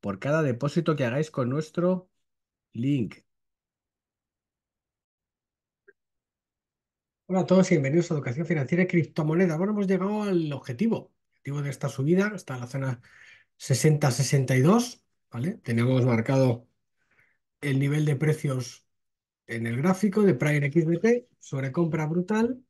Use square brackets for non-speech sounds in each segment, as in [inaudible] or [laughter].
por cada depósito que hagáis con nuestro link. Hola a todos y bienvenidos a Educación Financiera y Criptomonedas. Bueno, hemos llegado al objetivo. objetivo de esta subida está en la zona 60-62. ¿vale? Tenemos marcado el nivel de precios en el gráfico de Prime XBT sobre compra brutal.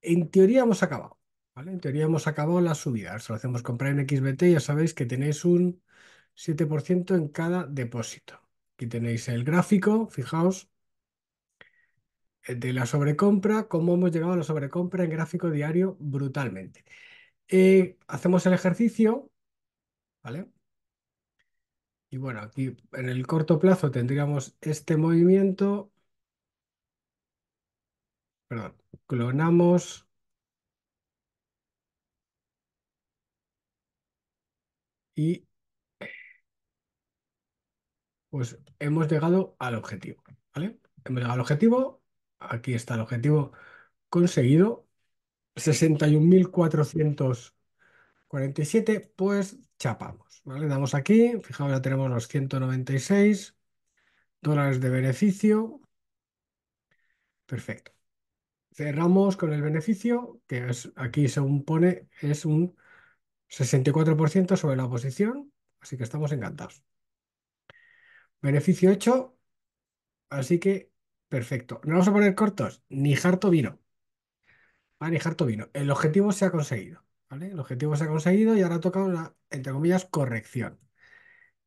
En teoría hemos acabado. En teoría hemos acabado la subida. si lo hacemos comprar en XBT, ya sabéis que tenéis un 7% en cada depósito. Aquí tenéis el gráfico, fijaos, eh, de la sobrecompra, cómo hemos llegado a la sobrecompra en gráfico diario brutalmente. Eh, hacemos el ejercicio, ¿vale? Y bueno, aquí en el corto plazo tendríamos este movimiento. Perdón, clonamos y pues hemos llegado al objetivo, ¿vale? Hemos llegado al objetivo, aquí está el objetivo conseguido, 61.447, pues chapamos, ¿vale? Damos aquí, fijaos, ya tenemos los 196 dólares de beneficio, perfecto. Cerramos con el beneficio, que es, aquí según pone, es un 64% sobre la oposición, así que estamos encantados. Beneficio hecho, así que perfecto. No vamos a poner cortos, ni harto vino. Ah, ni vino. El objetivo se ha conseguido, El objetivo se ha conseguido y ahora toca una, entre comillas, corrección.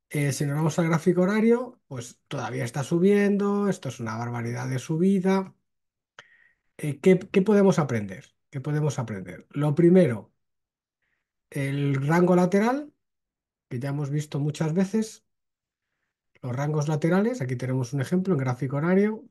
Eh, si nos vamos al gráfico horario, pues todavía está subiendo, esto es una barbaridad de subida. Eh, ¿Qué podemos aprender? ¿Qué podemos aprender? Lo primero, el rango lateral, que ya hemos visto muchas veces, los rangos laterales, aquí tenemos un ejemplo en gráfico horario.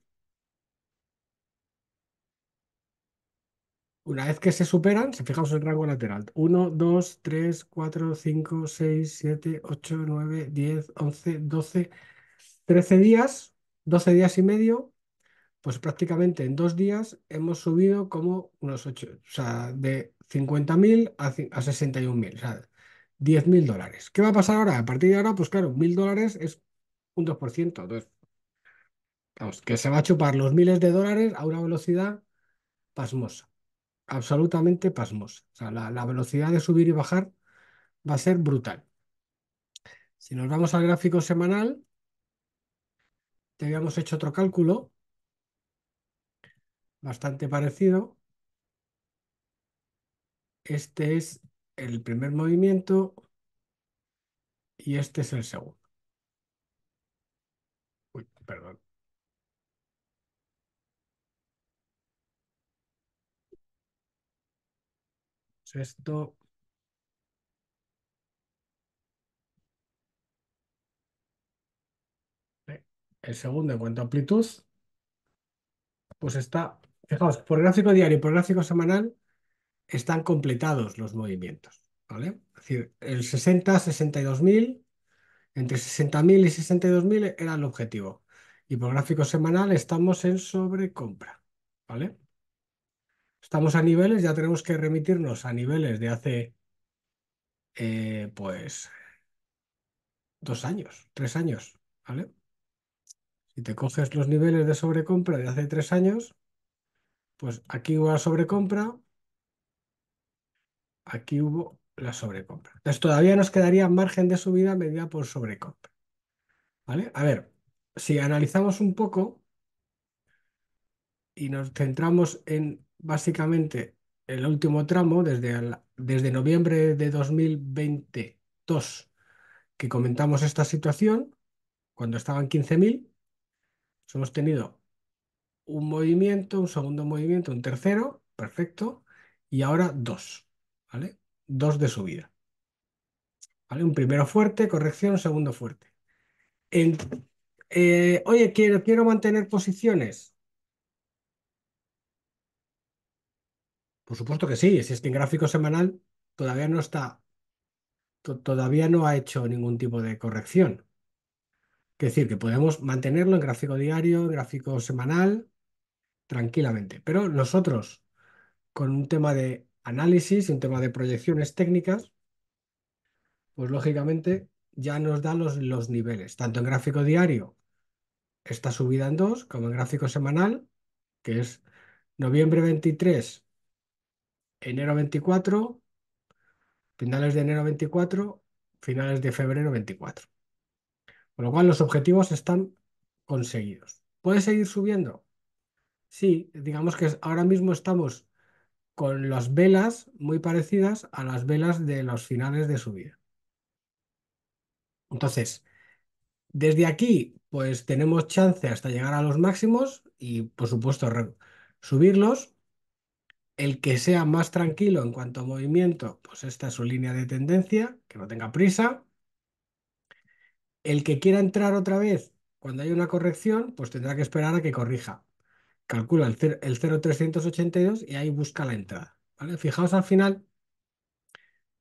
Una vez que se superan, si fijamos el rango lateral. 1, 2, 3, 4, 5, 6, 7, 8, 9, 10, 11, 12, 13 días, 12 días y medio, pues prácticamente en dos días hemos subido como unos 8, o sea, de 50.000 a, 61.000, o sea, 10.000 dólares. ¿Qué va a pasar ahora? A partir de ahora, pues claro, 1.000 dólares es un 2%. Entonces, vamos, que se va a chupar los miles de dólares a una velocidad pasmosa, absolutamente pasmosa. O sea, la, la velocidad de subir y bajar va a ser brutal. Si nos vamos al gráfico semanal, te habíamos hecho otro cálculo bastante parecido. Este es el primer movimiento y este es el segundo. Uy, perdón. Esto. Eh, el segundo en cuanto a amplitud, pues está, fijaos, por gráfico diario y por gráfico semanal, están completados los movimientos, ¿vale? Es decir, el 60, 62.000, entre 60.000 y 62.000 era el objetivo. Y por gráfico semanal estamos en sobrecompra, ¿vale? Estamos a niveles, ya tenemos que remitirnos a niveles de hace, eh, pues, dos años, tres años, ¿vale? Si te coges los niveles de sobrecompra de hace tres años, pues aquí va sobrecompra, aquí hubo la sobrecompra. Entonces todavía nos quedaría margen de subida medida por sobrecompra. ¿Vale? A ver, si analizamos un poco y nos centramos en básicamente el último tramo, desde, desde noviembre de 2022 que comentamos esta situación, cuando estaban 15.000, pues hemos tenido un movimiento, un segundo movimiento, un tercero, perfecto, y ahora dos. ¿vale? Dos de subida. ¿Vale? Un primero fuerte, corrección, segundo fuerte. En, eh, oye, quiero, quiero mantener posiciones. Por supuesto que sí, si es que en gráfico semanal todavía no está, todavía no ha hecho ningún tipo de corrección. Es decir, que podemos mantenerlo en gráfico diario, en gráfico semanal, tranquilamente. Pero nosotros, con un tema de análisis un tema de proyecciones técnicas, pues lógicamente ya nos da los, niveles, tanto en gráfico diario, está subida en dos, como en gráfico semanal, que es noviembre 23, enero 24, finales de enero 24, finales de febrero 24. Con lo cual los objetivos están conseguidos. ¿Puede seguir subiendo? Sí, digamos que ahora mismo estamos con las velas muy parecidas a las velas de los finales de su vida. Entonces, desde aquí, pues tenemos chance hasta llegar a los máximos y, por supuesto, subirlos. El que sea más tranquilo en cuanto a movimiento, pues esta es su línea de tendencia, que no tenga prisa. El que quiera entrar otra vez cuando hay una corrección, pues tendrá que esperar a que corrija calcula el, 0,382 y ahí busca la entrada. Fijaos al final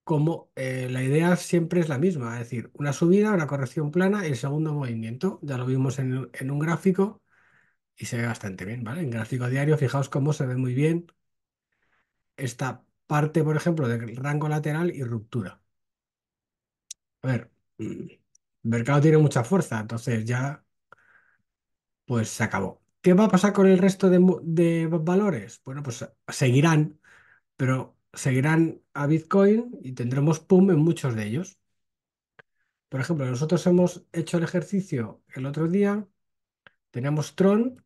como eh, la idea siempre es la misma, es decir, una subida, una corrección plana y el segundo movimiento. Ya lo vimos en, un gráfico y se ve bastante bien, ¿vale? En gráfico diario, fijaos cómo se ve muy bien esta parte, por ejemplo, del rango lateral y ruptura. A ver, el mercado tiene mucha fuerza, entonces ya pues se acabó. ¿Qué va a pasar con el resto de, valores? Bueno, pues seguirán, pero seguirán a Bitcoin y tendremos PUM en muchos de ellos. Por ejemplo, nosotros hemos hecho el ejercicio el otro día, tenemos Tron,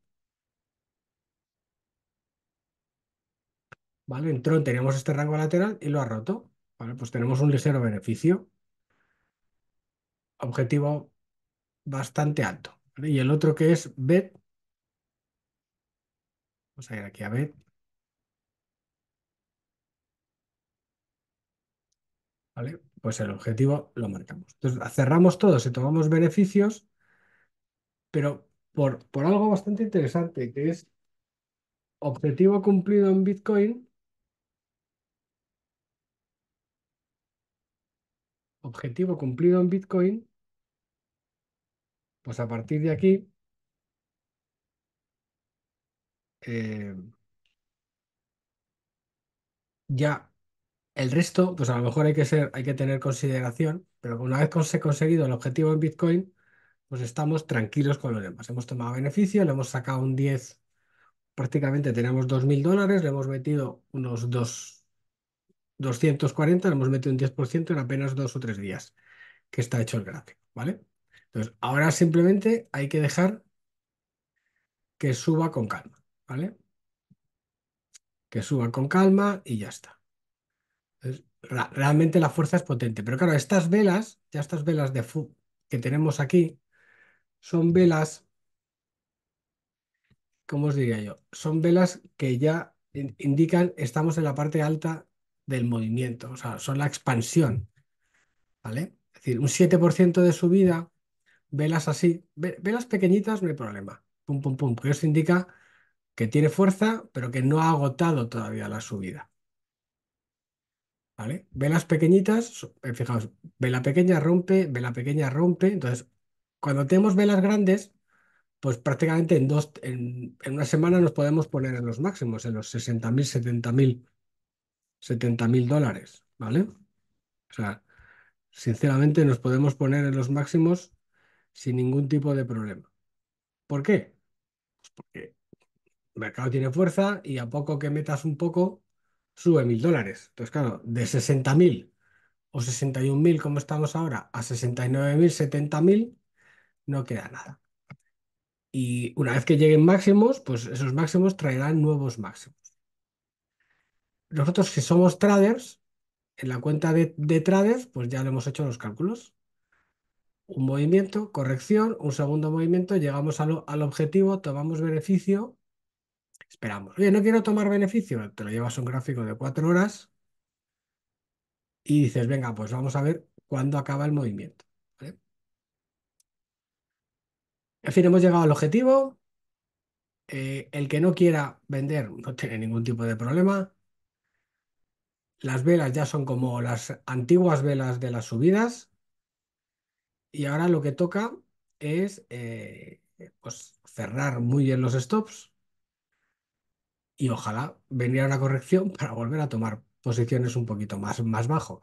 ¿vale? En Tron tenemos este rango lateral y lo ha roto, ¿vale? Pues tenemos un ligero beneficio. Objetivo bastante alto. Y el otro que es BET, Vamos a ir aquí a ver. ¿Vale? Pues el objetivo lo marcamos. Entonces cerramos todos y tomamos beneficios, pero por, por algo bastante interesante, que es objetivo cumplido en Bitcoin objetivo cumplido en Bitcoin, pues a partir de aquí Eh, ya el resto, pues a lo mejor hay que ser, hay que tener consideración, pero una vez he conseguido el objetivo en Bitcoin, pues estamos tranquilos con los demás. Hemos tomado beneficio, le hemos sacado un 10, prácticamente tenemos 2.000 dólares, le hemos metido unos 240, le hemos metido un 10% en apenas dos o tres días que está hecho el gráfico, ¿vale? Entonces, ahora simplemente hay que dejar que suba con calma. ¿vale? Que suban con calma y ya está. realmente la fuerza es potente. Pero claro, estas velas, ya estas velas de fu que tenemos aquí, son velas, ¿cómo os diría yo? Son velas que ya indican estamos en la parte alta del movimiento, o sea, son la expansión, ¿vale? Es decir, un 7% de subida, velas así, velas pequeñitas, no hay problema, pum, pum, pum, porque eso indica que tiene fuerza, pero que no ha agotado todavía la subida. ¿Vale? Velas pequeñitas, eh, fijaos, vela pequeña rompe, vela pequeña rompe. Entonces, cuando tenemos velas grandes, pues prácticamente en, dos, en, una semana nos podemos poner en los máximos, en los 60.000, 70.000, 70.000 dólares, ¿vale? O sea, sinceramente nos podemos poner en los máximos sin ningún tipo de problema. ¿Por qué? Pues porque mercado tiene fuerza y a poco que metas un poco, sube mil dólares. Entonces, claro, de 60 mil o 61 mil, como estamos ahora, a 69 mil, 70 mil, no queda nada. Y una vez que lleguen máximos, pues esos máximos traerán nuevos máximos. Nosotros que somos traders, en la cuenta de, de traders, pues ya le hemos hecho los cálculos. Un movimiento, corrección, un segundo movimiento, llegamos al objetivo, tomamos beneficio Esperamos. Oye, no quiero tomar beneficio. Te lo llevas un gráfico de cuatro horas y dices, venga, pues vamos a ver cuándo acaba el movimiento. En fin, hemos llegado al objetivo. Eh, el que no quiera vender no tiene ningún tipo de problema. Las velas ya son como las antiguas velas de las subidas. Y ahora lo que toca es eh, pues, cerrar muy bien los stops y ojalá venía una corrección [laughs] para volver a tomar posiciones un poquito más, más bajo.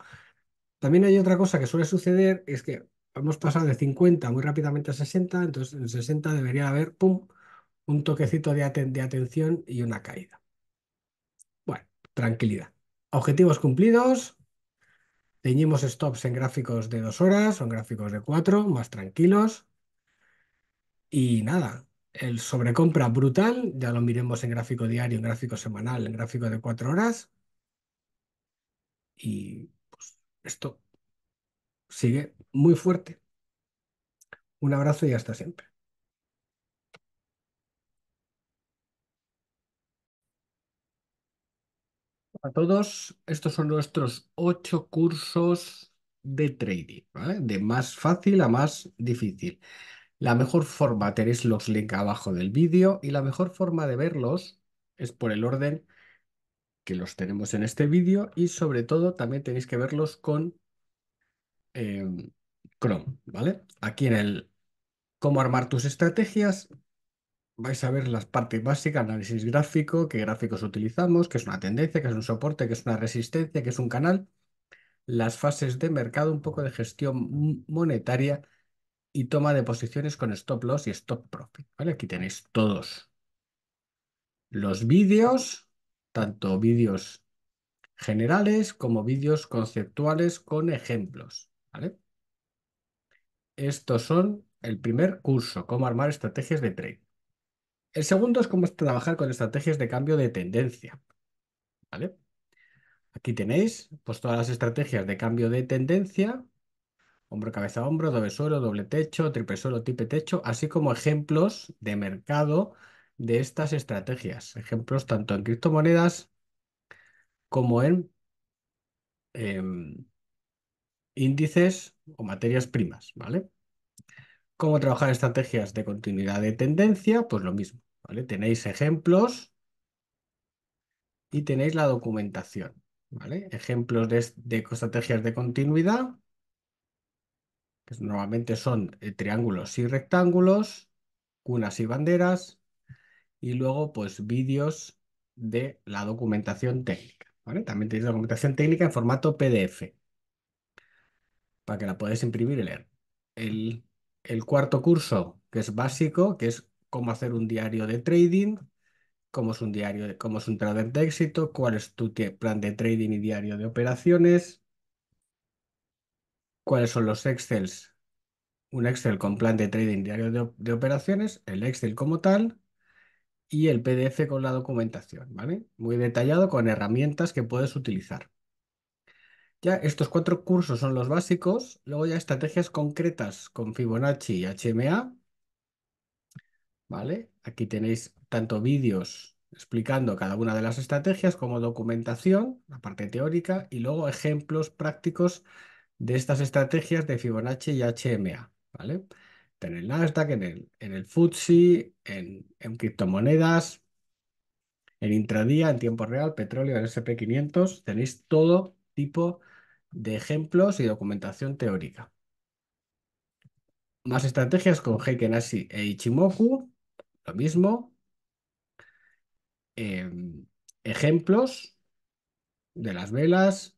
También hay otra cosa que suele suceder, es que hemos pasado de 50 muy rápidamente a 60, entonces en 60 debería haber pum, un toquecito de, de atención y una caída. Bueno, tranquilidad. Objetivos cumplidos. Teñimos stops en gráficos de dos horas, son gráficos de cuatro, más tranquilos. Y nada, el sobrecompra brutal, ya lo miremos en gráfico diario, en gráfico semanal, en gráfico de cuatro horas. Y pues, esto sigue muy fuerte. Un abrazo y hasta siempre. A todos, estos son nuestros ocho cursos de trading, de más fácil a más difícil. La mejor forma, tenéis los links abajo del vídeo y la mejor forma de verlos es por el orden que los tenemos en este vídeo y sobre todo también tenéis que verlos con em, Chrome, ¿vale? Aquí en el cómo armar tus estrategias vais a ver las partes básicas, análisis gráfico, qué gráficos utilizamos, qué es una tendencia, qué es un soporte, qué es una resistencia, qué es un canal, las fases de mercado, un poco de gestión monetaria y toma de posiciones con stop loss y stop profit. ¿vale? Aquí tenéis todos los vídeos, tanto vídeos generales como vídeos conceptuales con ejemplos. ¿vale? Estos son el primer curso, cómo armar estrategias de trade. El segundo es cómo trabajar con estrategias de cambio de tendencia. ¿vale? Aquí tenéis pues, todas las estrategias de cambio de tendencia hombro, cabeza, hombro, doble suelo, doble techo, triple suelo, tipe techo, así como ejemplos de mercado de estas estrategias. Ejemplos tanto en criptomonedas como en em, índices o materias primas, ¿vale? ¿Cómo trabajar estrategias de continuidad de tendencia? Pues lo mismo, ¿vale? Tenéis ejemplos y tenéis la documentación, ¿vale? Ejemplos de, de estrategias de continuidad que pues, normalmente son eh, triángulos y rectángulos, cunas y banderas, y luego pues vídeos de la documentación técnica. También tenéis documentación técnica en formato PDF, para que la podáis imprimir y leer. El, cuarto curso, que es básico, que es cómo hacer un diario de trading, cómo es un diario, cómo es un trader de éxito, cuál es tu plan de trading y diario de operaciones, ¿Cuáles son los Excels? Un Excel con plan de trading diario de, operaciones, el Excel como tal y el PDF con la documentación, ¿vale? Muy detallado con herramientas que puedes utilizar. Ya estos cuatro cursos son los básicos, luego ya estrategias concretas con Fibonacci y HMA, ¿vale? Aquí tenéis tanto vídeos explicando cada una de las estrategias como documentación, la parte teórica, y luego ejemplos prácticos de estas estrategias de Fibonacci y HMA, ¿vale? En el Nasdaq, en el, en el FTSE, en, en criptomonedas, en intradía, en tiempo real, petróleo, en SP500, tenéis todo tipo de ejemplos y documentación teórica. Más estrategias con Heiken Ashi e Ichimoku, lo mismo. Em, ejemplos de las velas,